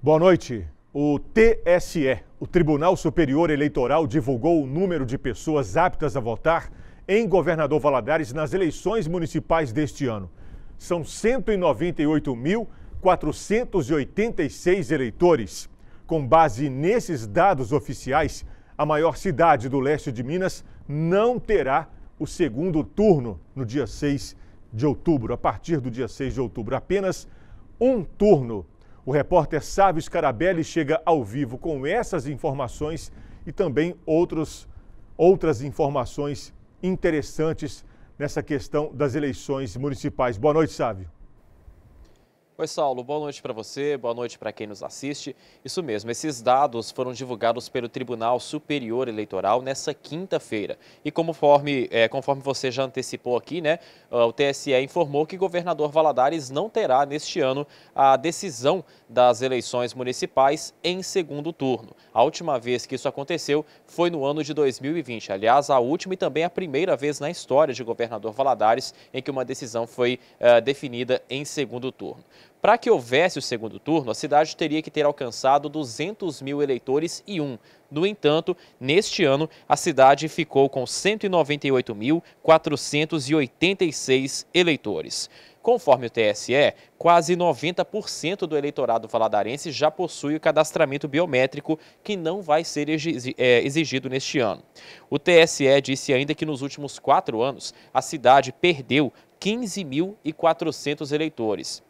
Boa noite. O TSE, o Tribunal Superior Eleitoral, divulgou o número de pessoas aptas a votar em Governador Valadares nas eleições municipais deste ano. São 198.486 eleitores. Com base nesses dados oficiais, a maior cidade do leste de Minas não terá o segundo turno no dia 6 de outubro. A partir do dia 6 de outubro, apenas um turno o repórter Sávio Scarabelli chega ao vivo com essas informações e também outros, outras informações interessantes nessa questão das eleições municipais. Boa noite, Sávio. Oi, Saulo, boa noite para você, boa noite para quem nos assiste. Isso mesmo, esses dados foram divulgados pelo Tribunal Superior Eleitoral nessa quinta-feira. E conforme, é, conforme você já antecipou aqui, né, ah, o TSE informou que o governador Valadares não terá neste ano a decisão das eleições municipais em segundo turno. A última vez que isso aconteceu foi no ano de 2020, aliás, a última e também a primeira vez na história de governador Valadares em que uma decisão foi uh, definida em segundo turno. Para que houvesse o segundo turno, a cidade teria que ter alcançado 200 mil eleitores e um. No entanto, neste ano, a cidade ficou com 198.486 eleitores. Conforme o TSE, quase 90% do eleitorado valadarense já possui o cadastramento biométrico, que não vai ser é, exigido neste ano. O TSE disse ainda que nos últimos quatro anos, a cidade perdeu 15.400 eleitores.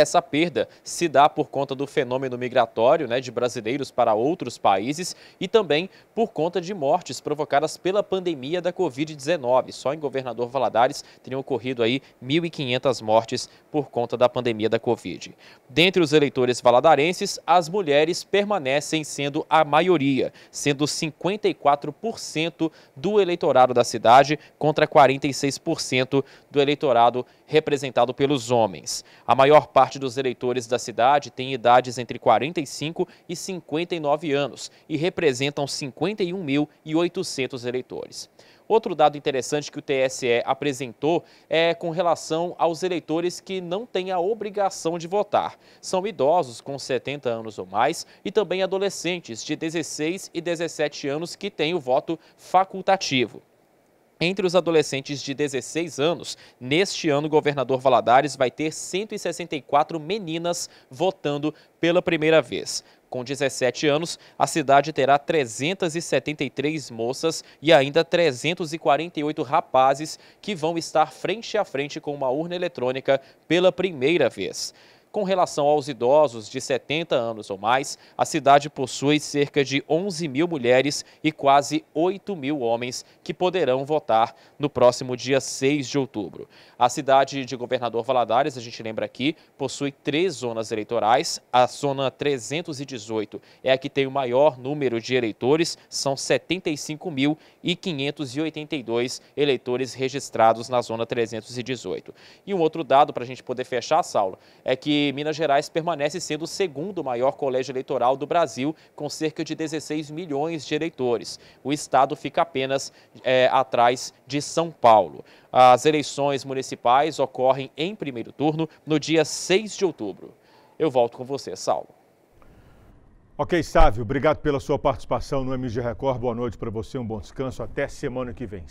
Essa perda se dá por conta do fenômeno migratório né, de brasileiros para outros países e também por conta de mortes provocadas pela pandemia da Covid-19. Só em Governador Valadares teriam ocorrido aí 1.500 mortes por conta da pandemia da Covid. Dentre os eleitores valadarenses, as mulheres permanecem sendo a maioria, sendo 54% do eleitorado da cidade contra 46% do eleitorado representado pelos homens. A maior parte parte dos eleitores da cidade tem idades entre 45 e 59 anos e representam 51.800 eleitores. Outro dado interessante que o TSE apresentou é com relação aos eleitores que não têm a obrigação de votar. São idosos com 70 anos ou mais e também adolescentes de 16 e 17 anos que têm o voto facultativo entre os adolescentes de 16 anos. Neste ano, o governador Valadares vai ter 164 meninas votando pela primeira vez. Com 17 anos, a cidade terá 373 moças e ainda 348 rapazes que vão estar frente a frente com uma urna eletrônica pela primeira vez. Com relação aos idosos de 70 anos ou mais, a cidade possui cerca de 11 mil mulheres e quase 8 mil homens que poderão votar no próximo dia 6 de outubro. A cidade de Governador Valadares, a gente lembra aqui, possui três zonas eleitorais. A zona 318 é a que tem o maior número de eleitores, são 75.582 eleitores registrados na zona 318. E um outro dado para a gente poder fechar, Saulo, é que e Minas Gerais permanece sendo o segundo maior colégio eleitoral do Brasil, com cerca de 16 milhões de eleitores. O estado fica apenas é, atrás de São Paulo. As eleições municipais ocorrem em primeiro turno no dia 6 de outubro. Eu volto com você, Saulo. Ok, Sávio, obrigado pela sua participação no MG Record. Boa noite para você, um bom descanso. Até semana que vem.